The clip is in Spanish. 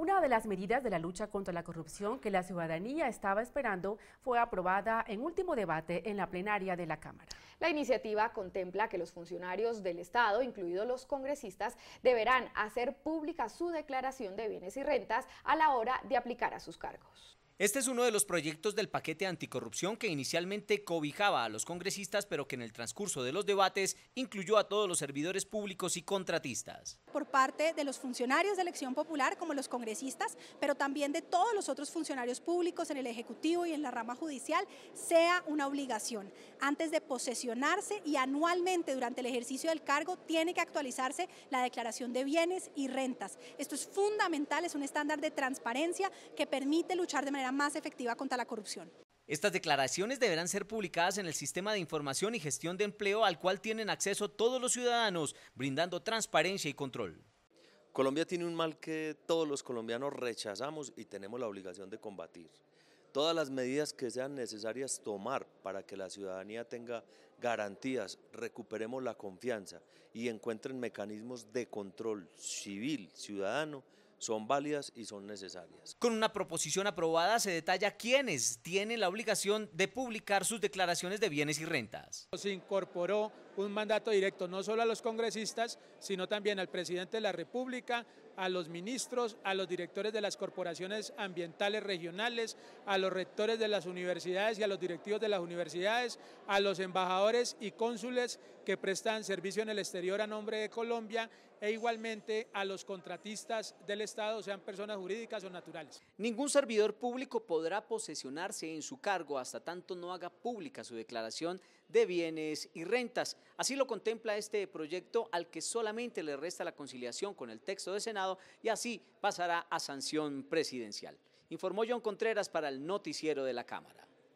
Una de las medidas de la lucha contra la corrupción que la ciudadanía estaba esperando fue aprobada en último debate en la plenaria de la Cámara. La iniciativa contempla que los funcionarios del Estado, incluidos los congresistas, deberán hacer pública su declaración de bienes y rentas a la hora de aplicar a sus cargos. Este es uno de los proyectos del paquete anticorrupción que inicialmente cobijaba a los congresistas, pero que en el transcurso de los debates incluyó a todos los servidores públicos y contratistas. Por parte de los funcionarios de elección popular, como los congresistas, pero también de todos los otros funcionarios públicos en el Ejecutivo y en la rama judicial, sea una obligación. Antes de posesionarse y anualmente durante el ejercicio del cargo, tiene que actualizarse la declaración de bienes y rentas. Esto es fundamental, es un estándar de transparencia que permite luchar de manera más efectiva contra la corrupción. Estas declaraciones deberán ser publicadas en el sistema de información y gestión de empleo al cual tienen acceso todos los ciudadanos, brindando transparencia y control. Colombia tiene un mal que todos los colombianos rechazamos y tenemos la obligación de combatir. Todas las medidas que sean necesarias tomar para que la ciudadanía tenga garantías, recuperemos la confianza y encuentren mecanismos de control civil, ciudadano, son válidas y son necesarias. Con una proposición aprobada se detalla quiénes tienen la obligación de publicar sus declaraciones de bienes y rentas. Se incorporó un mandato directo no solo a los congresistas, sino también al presidente de la República, a los ministros, a los directores de las corporaciones ambientales regionales, a los rectores de las universidades y a los directivos de las universidades, a los embajadores y cónsules que prestan servicio en el exterior a nombre de Colombia e igualmente a los contratistas del Estado, sean personas jurídicas o naturales. Ningún servidor público podrá posesionarse en su cargo hasta tanto no haga pública su declaración de bienes y rentas. Así lo contempla este proyecto al que solamente le resta la conciliación con el texto de Senado y así pasará a sanción presidencial. Informó John Contreras para el noticiero de la Cámara.